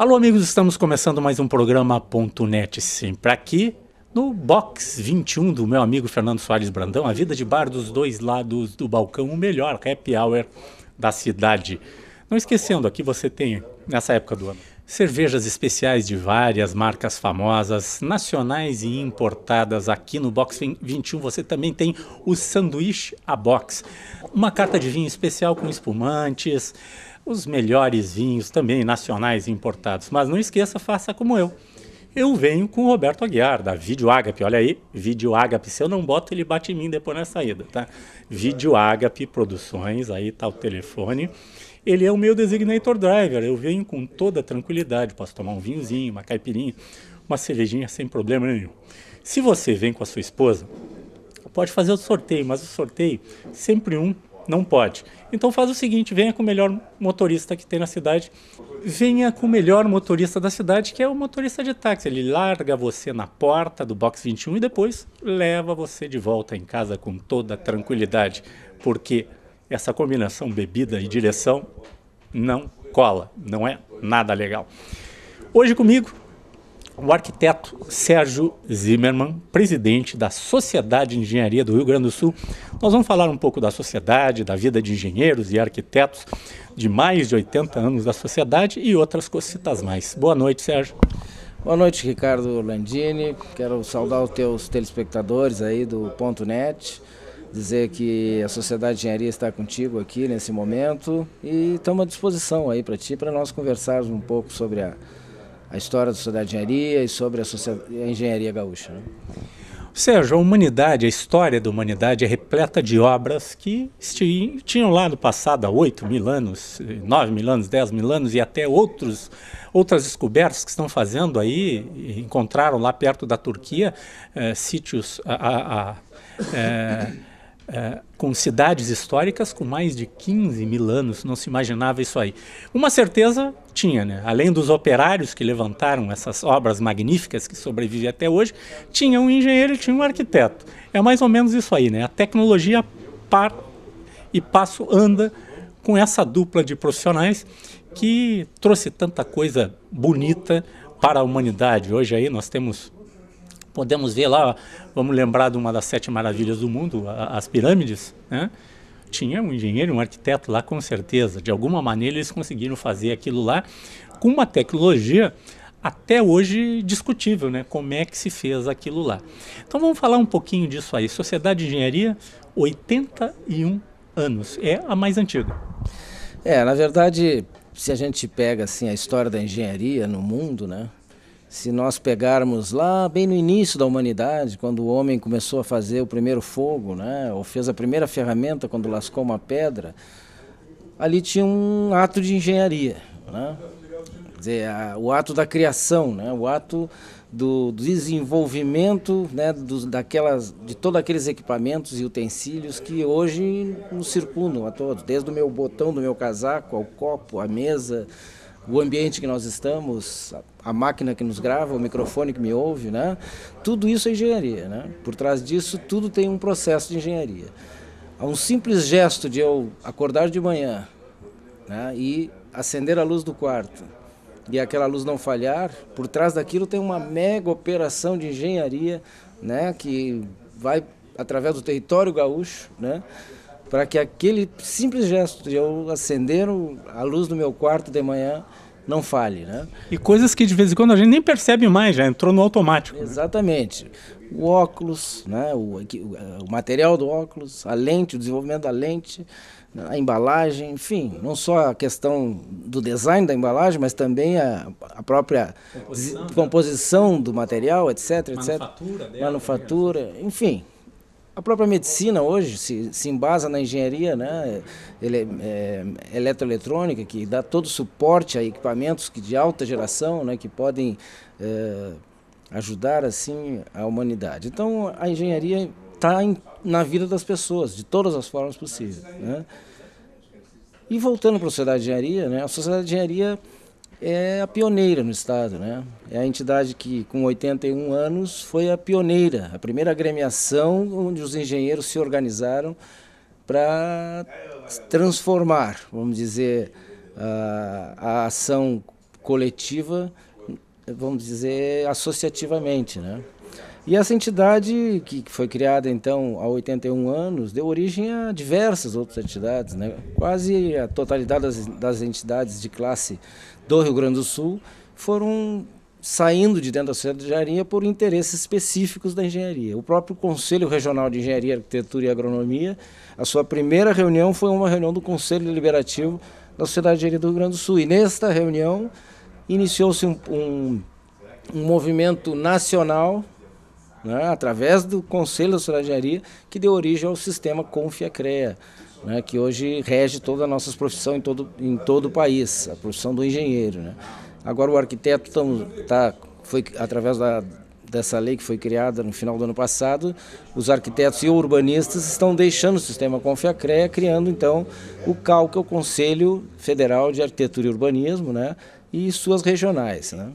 Alô, amigos, estamos começando mais um programa .net, sempre aqui no Box 21 do meu amigo Fernando Soares Brandão, a vida de bar dos dois lados do balcão, o melhor happy hour da cidade. Não esquecendo, aqui você tem, nessa época do ano, cervejas especiais de várias marcas famosas, nacionais e importadas. Aqui no Box 21 você também tem o sanduíche a box, uma carta de vinho especial com espumantes, os melhores vinhos também nacionais importados. Mas não esqueça, faça como eu. Eu venho com o Roberto Aguiar, da Vídeo Agape Olha aí, Vídeo Agape Se eu não boto, ele bate em mim depois na saída, tá? Vídeo Agape Produções, aí tá o telefone. Ele é o meu designator driver. Eu venho com toda tranquilidade. Posso tomar um vinhozinho, uma caipirinha, uma cervejinha sem problema nenhum. Se você vem com a sua esposa, pode fazer o sorteio, mas o sorteio sempre um não pode. Então faz o seguinte, venha com o melhor motorista que tem na cidade. Venha com o melhor motorista da cidade, que é o motorista de táxi. Ele larga você na porta do box 21 e depois leva você de volta em casa com toda tranquilidade, porque essa combinação bebida e direção não cola, não é nada legal. Hoje comigo o arquiteto Sérgio Zimmermann, presidente da Sociedade de Engenharia do Rio Grande do Sul. Nós vamos falar um pouco da sociedade, da vida de engenheiros e arquitetos de mais de 80 anos da sociedade e outras cositas mais. Boa noite, Sérgio. Boa noite, Ricardo Landini. Quero saudar os teus telespectadores aí do Ponto .net, dizer que a Sociedade de Engenharia está contigo aqui nesse momento e estamos à disposição aí para ti, para nós conversarmos um pouco sobre a a história da Sociedade de Engenharia e sobre a, engenharia gaúcha. Né? Sérgio, a humanidade, a história da humanidade é repleta de obras que tinham lá no passado há 8 mil anos, 9 mil anos, 10 mil anos e até outros, outras descobertas que estão fazendo aí. Encontraram lá perto da Turquia é, sítios. A, a, a, eh, é, com cidades históricas com mais de 15 mil anos, não se imaginava isso aí. Uma certeza tinha, né? além dos operários que levantaram essas obras magníficas que sobrevivem até hoje, tinha um engenheiro e tinha um arquiteto. É mais ou menos isso aí, né? A tecnologia par e passo anda com essa dupla de profissionais que trouxe tanta coisa bonita para a humanidade. Hoje aí nós temos podemos ver lá, vamos lembrar de uma das sete maravilhas do mundo, a, as pirâmides, né? Tinha um engenheiro, um arquiteto lá com certeza. De alguma maneira eles conseguiram fazer aquilo lá com uma tecnologia até hoje discutível, né? Como é que se fez aquilo lá? Então vamos falar um pouquinho disso aí. Sociedade de Engenharia, 81 anos, é a mais antiga. É, na verdade, se a gente pega assim a história da engenharia no mundo, né? Se nós pegarmos lá bem no início da humanidade, quando o homem começou a fazer o primeiro fogo, né, ou fez a primeira ferramenta quando lascou uma pedra, ali tinha um ato de engenharia, né? Quer dizer, a, o ato da criação, né? o ato do desenvolvimento né? Dos, daquelas, de todos aqueles equipamentos e utensílios que hoje nos circundam a todos, desde o meu botão do meu casaco, ao copo, à mesa, o ambiente que nós estamos, a máquina que nos grava, o microfone que me ouve, né? Tudo isso é engenharia, né? Por trás disso, tudo tem um processo de engenharia. Há um simples gesto de eu acordar de manhã né? e acender a luz do quarto e aquela luz não falhar, por trás daquilo tem uma mega operação de engenharia, né? Que vai através do território gaúcho, né? Para que aquele simples gesto de eu acender a luz do meu quarto de manhã não fale. Né? E coisas que de vez em quando a gente nem percebe mais, já entrou no automático. Né? Exatamente. Né? O óculos, né? o, eh, o material do óculos, a lente, o desenvolvimento da lente, né? a embalagem, enfim, não só a questão do design da embalagem, mas também a, a própria composição, né? composição né? do material, etc, etc. Manufatura, dela, manufatura enfim. A própria medicina hoje se, se embasa na engenharia né, ele, é, é eletroeletrônica, que dá todo suporte a equipamentos que, de alta geração né, que podem é, ajudar assim a humanidade. Então a engenharia está na vida das pessoas, de todas as formas possíveis. Né? E voltando para a sociedade de engenharia, né, a sociedade de engenharia é a pioneira no Estado. Né? É a entidade que, com 81 anos, foi a pioneira, a primeira agremiação onde os engenheiros se organizaram para transformar, vamos dizer, a, a ação coletiva, vamos dizer, associativamente. Né? E essa entidade, que foi criada então há 81 anos, deu origem a diversas outras entidades, né? quase a totalidade das, das entidades de classe do Rio Grande do Sul foram saindo de dentro da sociedade de engenharia por interesses específicos da engenharia. O próprio Conselho Regional de Engenharia, Arquitetura e Agronomia, a sua primeira reunião foi uma reunião do Conselho Deliberativo da Sociedade de Engenharia do Rio Grande do Sul. E nesta reunião iniciou-se um, um, um, movimento nacional, né, através do Conselho da Sociedade de Engenharia, que deu origem ao sistema Confia-CREA né, que hoje rege toda a nossa profissão em todo, em todo o país, a profissão do engenheiro. Né. Agora o arquiteto tamo, tá, foi através da, dessa lei que foi criada no final do ano passado, os arquitetos e urbanistas estão deixando o sistema Confiacrea, criando então o CAL, que é o Conselho Federal de Arquitetura e Urbanismo, né, e suas regionais. Né.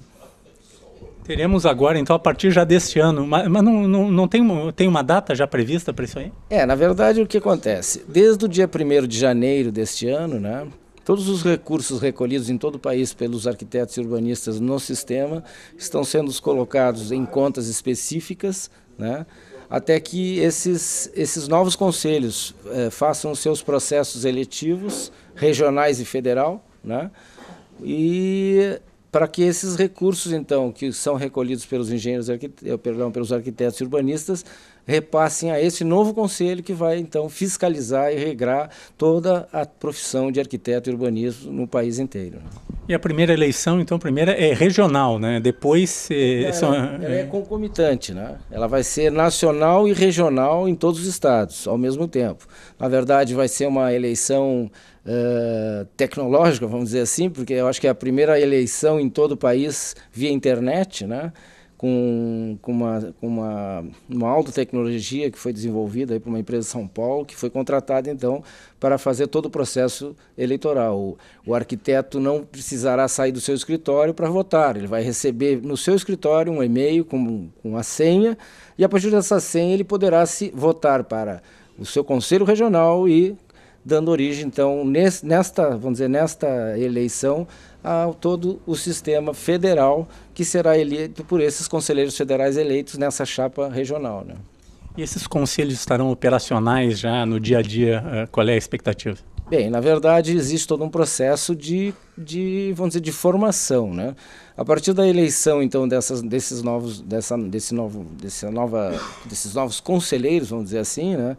Teremos agora, então, a partir já deste ano. Mas, não, não, não tem, tem uma data já prevista para isso aí? É, na verdade, o que acontece? Desde o dia 1 de janeiro deste ano, né, todos os recursos recolhidos em todo o país pelos arquitetos e urbanistas no sistema estão sendo colocados em contas específicas, né, até que esses, esses novos conselhos eh, façam seus processos eletivos, regionais e federal, né, e para que esses recursos, então, que são recolhidos pelos engenheiros, eh, perdão, pelos arquitetos e urbanistas, repassem a esse novo conselho que vai, então, fiscalizar e regrar toda a profissão de arquiteto e urbanismo no país inteiro. E a primeira eleição, então, primeira é regional, né? Depois... Eh, é, ela, são, ela é... é concomitante, né? Ela vai ser nacional e regional em todos os estados, ao mesmo tempo. Na verdade, vai ser uma eleição uh, tecnológica, vamos dizer assim, porque eu acho que é a primeira eleição em todo o país via internet, né? com, uma, uma, uma alta tecnologia que foi desenvolvida por uma empresa de São Paulo, que foi contratada, então, para fazer todo o processo eleitoral. O, o arquiteto não precisará sair do seu escritório para votar, ele vai receber no seu escritório um e-mail com, com a senha, e a partir dessa senha ele poderá se votar para o seu conselho regional e dando origem, então, nesta, vamos dizer, nesta eleição, ao todo o sistema federal que será eleito por esses conselheiros federais eleitos nessa chapa regional. Né? E esses conselhos estarão operacionais já no dia a dia? Eh, qual é a expectativa? Bem, na verdade existe todo um processo de, de vamos dizer, de formação, né? A partir da eleição, então, dessas, desses novos, dessa, desse novo, desse nova, desses novos conselheiros, vamos dizer assim, né?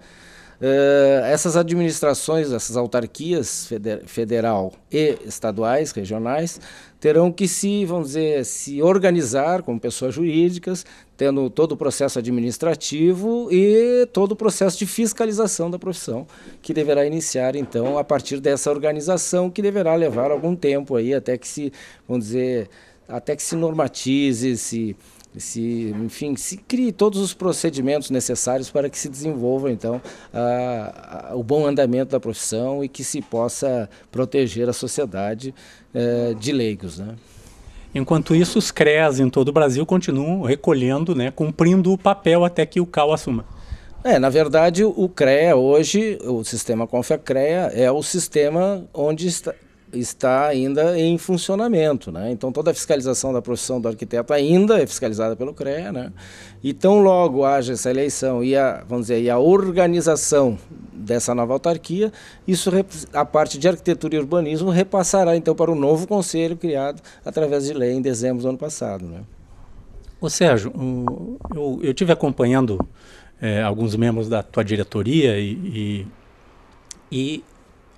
Eh, essas administrações, essas autarquias feder federal e estaduais, regionais, terão que se, vamos dizer, se organizar como pessoas jurídicas, tendo todo o processo administrativo e todo o processo de fiscalização da profissão, que deverá iniciar então a partir dessa organização, que deverá levar algum tempo aí até que se, vamos dizer, até que se normatize, se se, enfim, se crie todos os procedimentos necessários para que se desenvolva, então, a, a, o bom andamento da profissão e que se possa proteger a sociedade é, de leigos. Né? Enquanto isso, os CREAs em todo o Brasil continuam recolhendo, né, cumprindo o papel até que o CAL assuma. É, na verdade, o CREA hoje, o sistema CONFIA-CREA, é o sistema onde está, está ainda em funcionamento. Né? Então, toda a fiscalização da profissão do arquiteto ainda é fiscalizada pelo CREA. Né? E tão logo haja essa eleição e a, vamos dizer, e a organização dessa nova autarquia, isso a parte de arquitetura e urbanismo repassará então para o novo conselho criado através de lei em dezembro do ano passado. Né? Ô Sérgio, eu, eu tive acompanhando é, alguns membros da tua diretoria e, e, e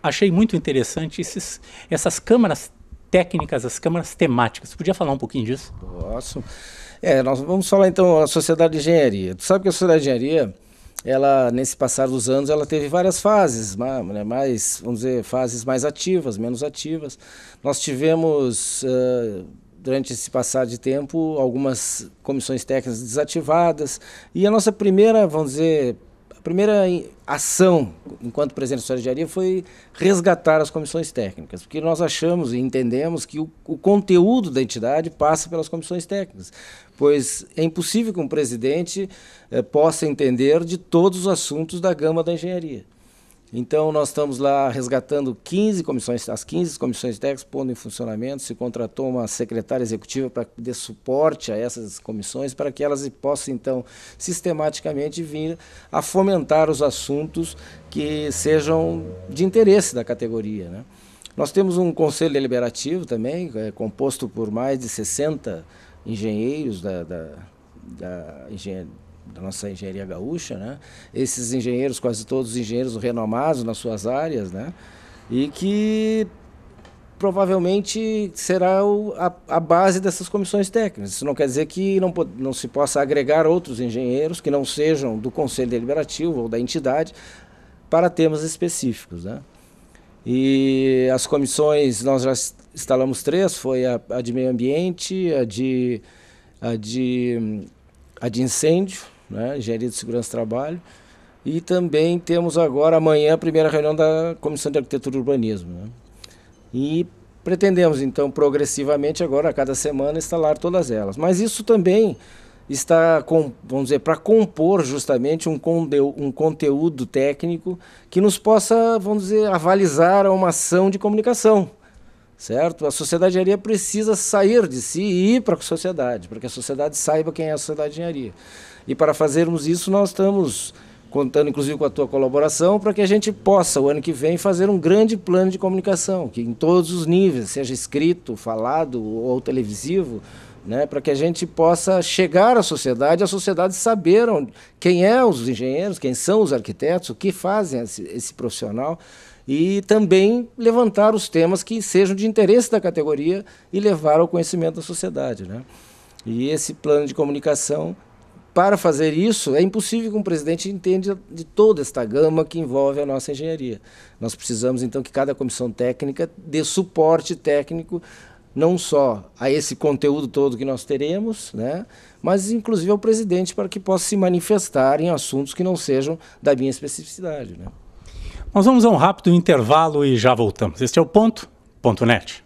achei muito interessante esses, essas câmaras técnicas, as câmaras temáticas. Você podia falar um pouquinho disso? Posso. É, nós vamos falar então da sociedade de engenharia. Tu sabe que a sociedade de engenharia, ela nesse passar dos anos, ela teve várias fases, né, mais, vamos dizer, fases mais ativas, menos ativas. Nós tivemos uh, durante esse passar de tempo algumas comissões técnicas desativadas e a nossa primeira, vamos dizer, primeira ação, enquanto presidente da Secretaria, foi resgatar as comissões técnicas, porque nós achamos e entendemos que o, o, conteúdo da entidade passa pelas comissões técnicas, pois é impossível que um presidente eh, possa entender de todos os assuntos da gama da engenharia. Então, nós estamos lá resgatando 15 comissões, as 15 comissões técnicas, pondo em funcionamento. Se contratou uma secretária executiva para dar suporte a essas comissões, para que elas possam, então, sistematicamente vir a fomentar os assuntos que sejam de interesse da categoria. Né? Nós temos um conselho deliberativo também, é, composto por mais de 60 engenheiros da, da, da engenharia da nossa engenharia gaúcha, né? Esses engenheiros, quase todos engenheiros renomados nas suas áreas, né? E que provavelmente será o, a, a, base dessas comissões técnicas. Isso não quer dizer que não, não se possa agregar outros engenheiros que não sejam do Conselho Deliberativo ou da entidade para temas específicos, né? E as comissões, nós já instalamos três, foi a, a de meio ambiente, a de, a de, a de incêndio né? Engenharia de Segurança do Trabalho. E também temos agora, amanhã, a primeira reunião da Comissão de Arquitetura e Urbanismo. Né? E pretendemos, então, progressivamente, agora, a cada semana, instalar todas elas. Mas isso também está, com, vamos dizer, para compor justamente um, um conteúdo técnico que nos possa, vamos dizer, avalizar uma ação de comunicação. Certo? A sociedade de engenharia precisa sair de si e ir para a sociedade, para que a sociedade saiba quem é a sociedade de engenharia. E para fazermos isso, nós estamos contando inclusive com a tua colaboração, para que a gente possa, o ano que vem, fazer um grande plano de comunicação, que em todos os níveis, seja escrito, falado ou televisivo, né, para que a gente possa chegar à sociedade, a sociedade saber onde, quem é os engenheiros, quem são os arquitetos, o que fazem esse, esse profissional e também levantar os temas que sejam de interesse da categoria e levar ao conhecimento da sociedade, né? E esse plano de comunicação para fazer isso, é impossível que um presidente entenda de toda esta gama que envolve a nossa engenharia. Nós precisamos, então, que cada comissão técnica dê suporte técnico não só a esse conteúdo todo que nós teremos, né, mas inclusive ao presidente para que possa se manifestar em assuntos que não sejam da minha especificidade. Né? Nós vamos a um rápido intervalo e já voltamos. Este é o ponto, ponto net.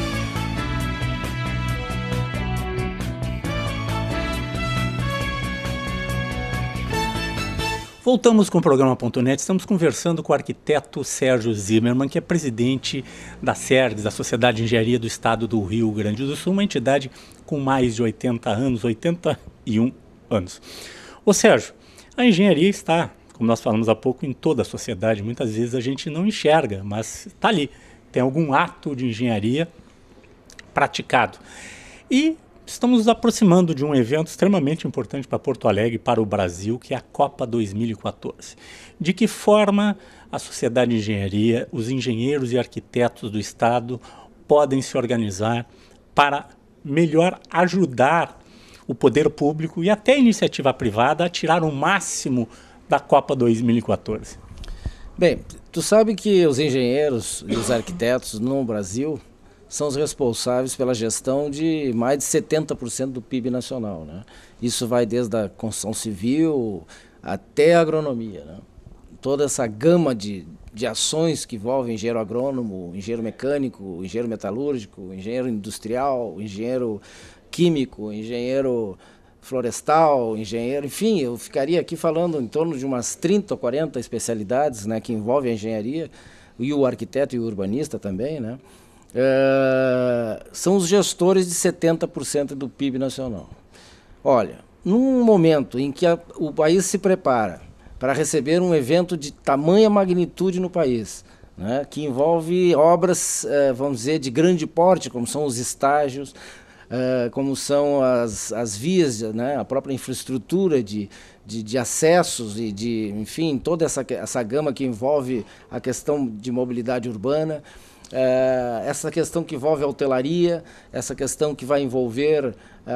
Voltamos com o programa Ponto Net. Estamos conversando com o arquiteto Sérgio Zimmermann, que é presidente da SERGES, da Sociedade de Engenharia do Estado do Rio Grande do Sul, uma entidade com mais de 80 anos, 81 anos. Ô Sérgio, a engenharia está, como nós falamos há pouco, em toda a sociedade. Muitas vezes a gente não enxerga, mas está ali. Tem algum ato de engenharia praticado. E Estamos nos aproximando de um evento extremamente importante para Porto Alegre e para o Brasil, que é a Copa 2014. De que forma a sociedade de engenharia, os engenheiros e arquitetos do Estado podem se organizar para melhor ajudar o poder público e até a iniciativa privada a tirar o máximo da Copa 2014? Bem, tu sabe que os engenheiros e os arquitetos no Brasil são os responsáveis pela gestão de mais de 70% do PIB nacional. Né? Isso vai desde a construção civil até a agronomia. Né? Toda essa gama de, de ações que envolvem engenheiro agrônomo, engenheiro mecânico, engenheiro metalúrgico, engenheiro industrial, engenheiro químico, engenheiro florestal, engenheiro, enfim, eu ficaria aqui falando em torno de umas 30 ou 40 especialidades né, que envolvem a engenharia, e o arquiteto e o urbanista também, né? é, são os gestores de 70% do PIB nacional. Olha, num momento em que a, o país se prepara para receber um evento de tamanha magnitude no país, né, que envolve obras, é, vamos dizer, de grande porte, como são os estágios, é, como são as, as vias, né, a própria infraestrutura de, de, de, acessos e de, enfim, toda essa, essa gama que envolve a questão de mobilidade urbana é, essa questão que envolve a hotelaria, essa questão que vai envolver eh,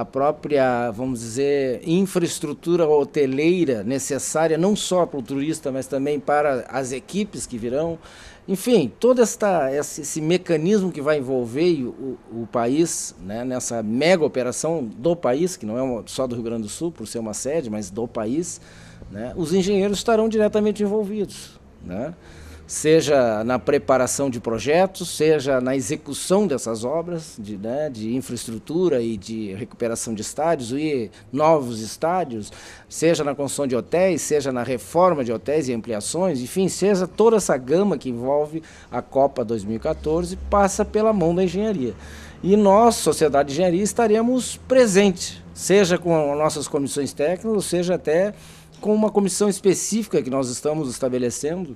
a própria, vamos dizer, infraestrutura hoteleira necessária não só para o turista, mas também para as equipes que virão. Enfim, todo esta, esse, esse mecanismo que vai envolver o, o país né, nessa mega operação do país, que não é só do Rio Grande do Sul, por ser uma sede, mas do país, né, os engenheiros estarão diretamente envolvidos. Né? seja na preparação de projetos, seja na execução dessas obras de, né, de, infraestrutura e de recuperação de estádios e novos estádios, seja na construção de hotéis, seja na reforma de hotéis e ampliações, enfim, seja toda essa gama que envolve a Copa 2014 passa pela mão da engenharia. E nós, Sociedade de Engenharia, estaremos presentes, seja com nossas comissões técnicas, seja até com uma comissão específica que nós estamos estabelecendo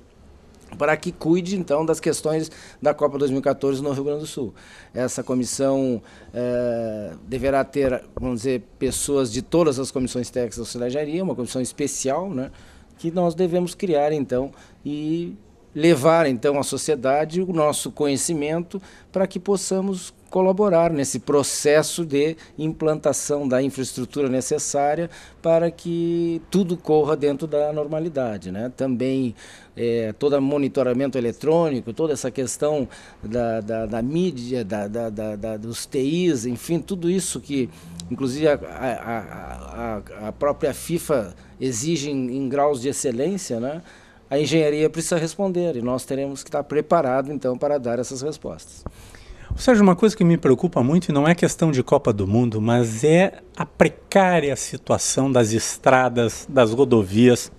para que cuide então das questões da Copa 2014 no Rio Grande do Sul. Essa comissão eh, deverá ter, vamos dizer, pessoas de todas as comissões técnicas da Sociedade uma comissão especial, né, que nós devemos criar então e levar então à sociedade o nosso conhecimento para que possamos colaborar nesse processo de implantação da infraestrutura necessária para que tudo corra dentro da normalidade. Né? Também é, todo monitoramento eletrônico, toda essa questão da, da, da mídia, da, da, da, dos TIs, enfim, tudo isso que, inclusive, a, a, a, a própria FIFA exige em, em graus de excelência, né? a engenharia precisa responder e nós teremos que estar preparados então para dar essas respostas. Sérgio, uma coisa que me preocupa muito, e não é questão de Copa do Mundo, mas é a precária situação das estradas, das rodovias.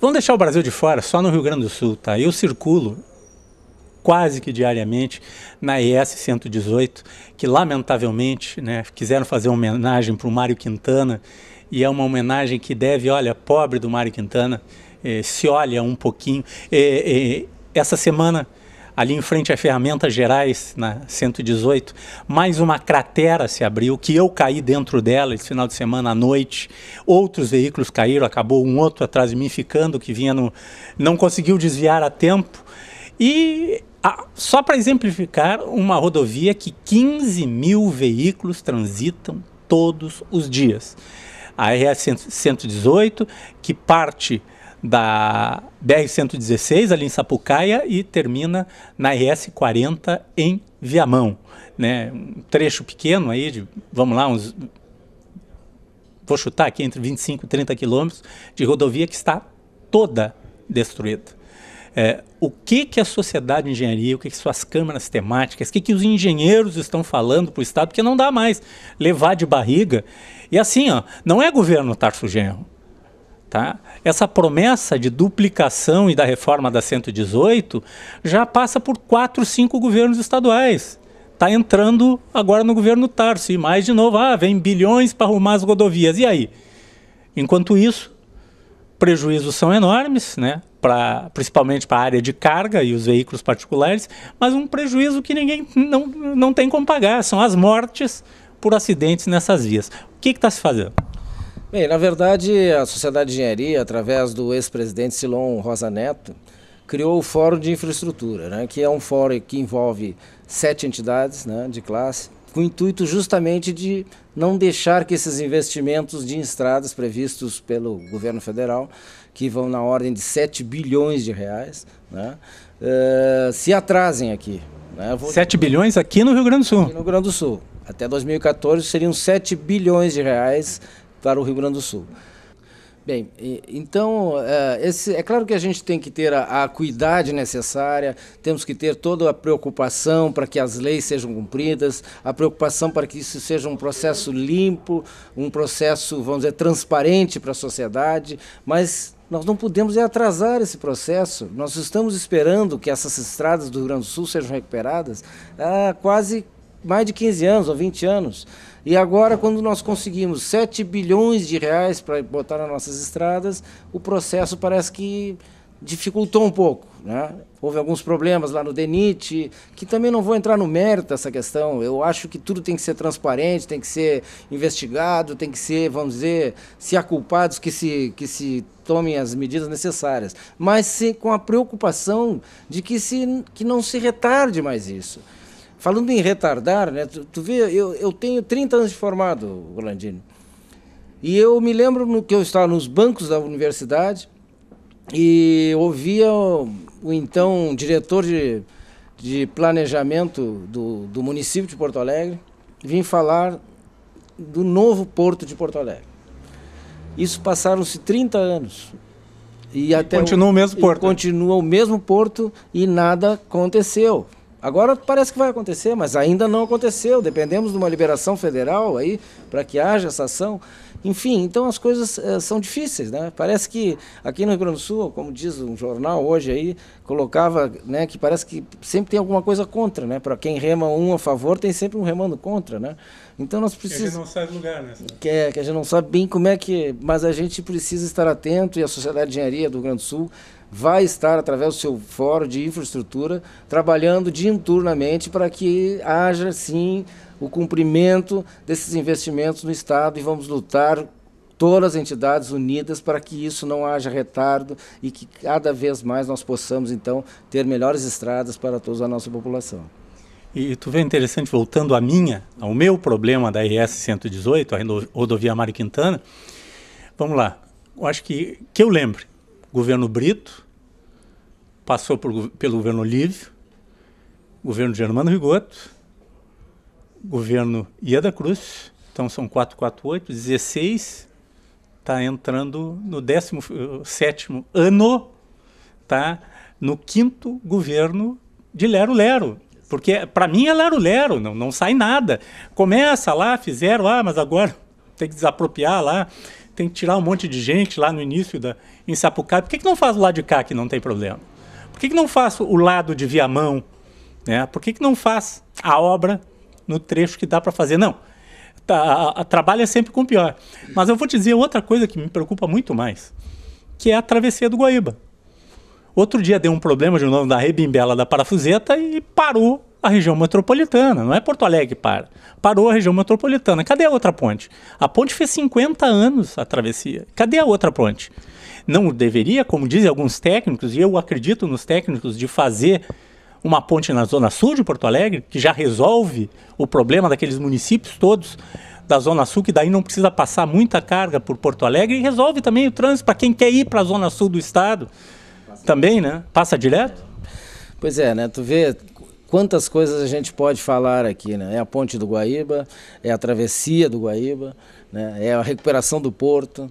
Vamos deixar o Brasil de fora, só no Rio Grande do Sul, tá? Eu circulo quase que diariamente na ES 118, que lamentavelmente né, quiseram fazer uma homenagem para o Mário Quintana, e é uma homenagem que deve, olha, pobre do Mário Quintana, eh, se olha um pouquinho. Eh, eh, essa semana ali em frente a Ferramentas Gerais, na 118, mais uma cratera se abriu, que eu caí dentro dela esse final de semana à noite. Outros veículos caíram, acabou um outro atrás de mim ficando, que vinha no. não conseguiu desviar a tempo. E ah, só para exemplificar, uma rodovia que 15 mil veículos transitam todos os dias. A RS 118, que parte da BR-116 ali em Sapucaia e termina na RS-40 em Viamão. Né? Um trecho pequeno aí de, vamos lá, uns... Vou chutar aqui entre 25 e 30 quilômetros de rodovia que está toda destruída. É, o que, que a sociedade de engenharia, o que, que suas câmaras temáticas, o que, que os engenheiros estão falando para o Estado, porque não dá mais levar de barriga. E assim, ó, não é governo Tarso Genro, Tá? Essa promessa de duplicação e da reforma da 118 já passa por quatro, cinco governos estaduais. Está entrando agora no governo Tarso. E mais de novo, ah, vem bilhões para arrumar as rodovias. E aí? Enquanto isso, prejuízos são enormes, né? Pra, principalmente para a área de carga e os veículos particulares, mas um prejuízo que ninguém não, não tem como pagar. São as mortes por acidentes nessas vias. O que está se fazendo? Bem, na verdade, a Sociedade de Engenharia, através do ex-presidente Silon Rosa Neto, criou o Fórum de Infraestrutura, né, que é um fórum que envolve sete entidades né, de classe, com o intuito justamente de não deixar que esses investimentos de estradas previstos pelo governo federal, que vão na ordem de 7 bilhões de reais, né, uh, se atrasem aqui. Né? Vou... 7 bilhões aqui no Rio Grande do Sul? Aqui no Rio Grande do Sul. Até 2014 seriam 7 bilhões de reais para o Rio Grande do Sul. Bem, então, é, esse, é claro que a gente tem que ter a, a acuidade necessária, temos que ter toda a preocupação para que as leis sejam cumpridas, a preocupação para que isso seja um processo limpo, um processo, vamos dizer, transparente para a sociedade, mas nós não podemos atrasar esse processo. Nós estamos esperando que essas estradas do Rio Grande do Sul sejam recuperadas há quase mais de 15 anos ou 20 anos. E agora, quando nós conseguimos 7 bilhões de reais para botar nas nossas estradas, o processo parece que dificultou um pouco. Né? Houve alguns problemas lá no DENIT, que também não vou entrar no mérito dessa questão. Eu acho que tudo tem que ser transparente, tem que ser investigado, tem que ser, vamos dizer, se há culpados que se, que se tomem as medidas necessárias. Mas se, com a preocupação de que, se, que não se retarde mais isso. Falando em retardar, né? Tu, tu vê, eu, eu tenho 30 anos de formado, Rolandino, E eu me lembro no, que eu estava nos bancos da universidade e ouvia o, o então diretor de, de planejamento do, do município de Porto Alegre vir falar do novo porto de Porto Alegre. Isso passaram-se 30 anos. E, e até continua o, o mesmo porto. Continua o mesmo porto e nada aconteceu. Agora parece que vai acontecer, mas ainda não aconteceu. Dependemos de uma liberação federal aí para que haja essa ação. Enfim, então as coisas eh, são difíceis, né? Parece que aqui no Rio Grande do Sul, como diz um jornal hoje aí, colocava, né, que parece que sempre tem alguma coisa contra, né? Para quem rema um a favor, tem sempre um remando contra, né? Então nós precisamos que a gente não sabe lugar, né? Que, é, que a gente não sabe bem como é que, mas a gente precisa estar atento e a sociedade de engenharia do Rio Grande do Sul vai estar, através do seu fórum de infraestrutura, trabalhando diuturnamente para que haja, sim, o cumprimento desses investimentos no Estado e vamos lutar todas as entidades unidas para que isso não haja retardo e que cada vez mais nós possamos, então, ter melhores estradas para toda a nossa população. E tu vê interessante, voltando à minha, ao meu problema da RS 118, a rodovia Mário Quintana, vamos lá, eu acho que, que eu lembre, governo Brito, passou por, pelo governo Lívio, governo Germano Rigoto, governo Ieda Cruz, então são 448, 16, está entrando no 17 eh, ano, tá? no quinto governo de Lero Lero, porque para mim é lero lero, não, não sai nada. Começa lá, fizeram, ah, mas agora tem que desapropriar lá tem que tirar um monte de gente lá no início da, em Sapucaí. Por que, que não faz o lado de cá que não tem problema? Por que, que não faz o lado de Viamão? Né? Por que, que não faz a obra no trecho que dá para fazer? Não. Tá, a, a, trabalha sempre com o pior. Mas eu vou te dizer outra coisa que me preocupa muito mais, que é a travessia do Guaíba. Outro dia deu um problema de novo na rebimbela da parafuseta e parou a região metropolitana, não é Porto Alegre que para. Parou a região metropolitana. Cadê a outra ponte? A ponte fez 50 anos a travessia. Cadê a outra ponte? Não deveria, como dizem alguns técnicos, e eu acredito nos técnicos, de fazer uma ponte na zona sul de Porto Alegre, que já resolve o problema daqueles municípios todos da zona sul, que daí não precisa passar muita carga por Porto Alegre, e resolve também o trânsito para quem quer ir para a zona sul do estado. também, né? Passa direto? Pois é, né? Tu vê quantas coisas a gente pode falar aqui, né? É a ponte do Guaíba, é a travessia do Guaíba, né? é a recuperação do porto,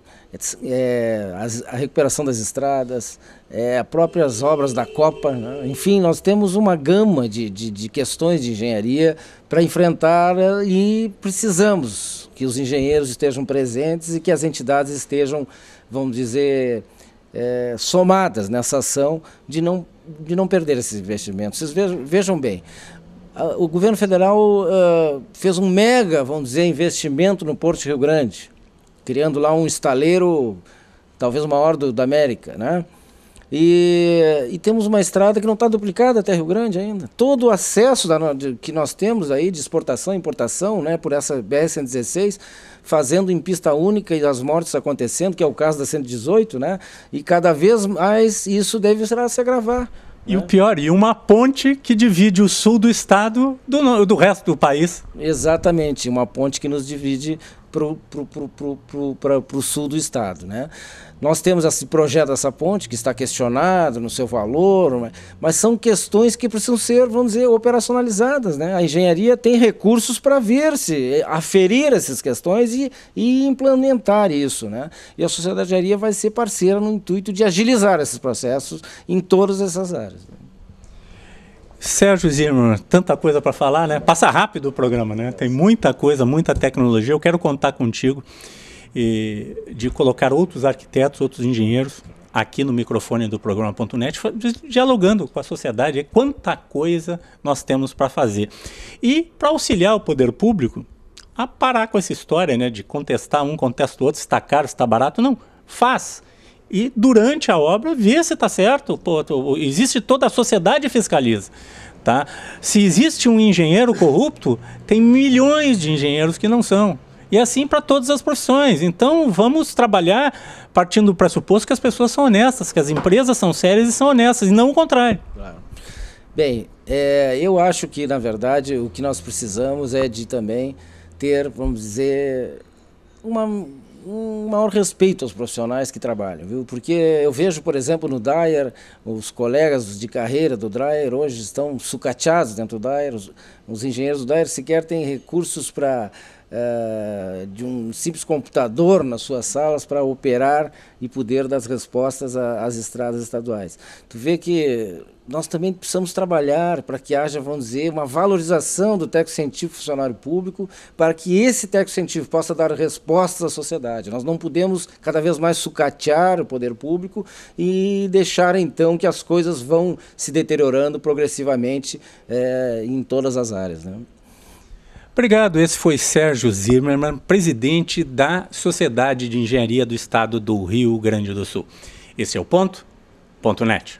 é a recuperação das estradas, é as próprias obras da Copa. Né? Enfim, nós temos uma gama de, de, de questões de engenharia para enfrentar eh, e precisamos que os engenheiros estejam presentes e que as entidades estejam, vamos dizer, é, somadas nessa ação de não, de não perder esses investimentos. Vocês vejam, vejam bem, o governo federal uh, fez um mega, vamos dizer, investimento no Porto Rio Grande, criando lá um estaleiro talvez o maior do, da América, né? E, e, temos uma estrada que não está duplicada até Rio Grande ainda. Todo o acesso da, de, que nós temos aí de exportação e importação, né, por essa BR-116, fazendo em pista única e as mortes acontecendo, que é o caso da 118, né, e cada vez mais isso deve se agravar. E o né. pior, e uma ponte que divide o sul do estado do, do resto do país. Exatamente, uma ponte que nos divide para o sul do estado. Né? Nós temos esse projeto dessa ponte, que está questionado no seu valor, mas são questões que precisam ser, vamos dizer, operacionalizadas. Né? A engenharia tem recursos para ver-se, aferir essas questões e, e implementar isso. Né? E a sociedade de engenharia vai ser parceira no intuito de agilizar esses processos em todas essas áreas. Sérgio Zimmer, tanta coisa para falar, né? Passa rápido o programa, né? Tem muita coisa, muita tecnologia. Eu quero contar contigo e, de colocar outros arquitetos, outros engenheiros aqui no microfone do programa.net, dialogando com a sociedade. É quanta coisa nós temos para fazer. E para auxiliar o poder público a parar com essa história, né? De contestar um, contesta o outro, está caro, está barato. Não, faz e durante a obra ver se está certo. Pô, existe toda a sociedade fiscaliza. Tá? Se existe um engenheiro corrupto, tem milhões de engenheiros que não são. E assim para todas as profissões. Então vamos trabalhar partindo do pressuposto que as pessoas são honestas, que as empresas são sérias e são honestas, e não o contrário. Bem, é, eu acho que, na verdade, o que nós precisamos é de também ter, vamos dizer, uma um maior respeito aos profissionais que trabalham, viu? Porque eu vejo, por exemplo, no Dyer, os colegas de carreira do Dyer hoje estão sucateados dentro do Dyer, os, os engenheiros do Dyer sequer têm recursos para eh, de um simples computador nas suas salas para operar e poder dar respostas às estradas estaduais. Tu vê que nós também precisamos trabalhar para que haja, vamos dizer, uma valorização do técnico científico funcionário público, para que esse técnico científico possa dar respostas à sociedade. Nós não podemos cada vez mais sucatear o poder público e deixar então que as coisas vão se deteriorando progressivamente é, em todas as áreas. Né? Obrigado. Esse foi Sérgio Zimmermann, presidente da Sociedade de Engenharia do Estado do Rio Grande do Sul. Esse é o ponto. Ponto net.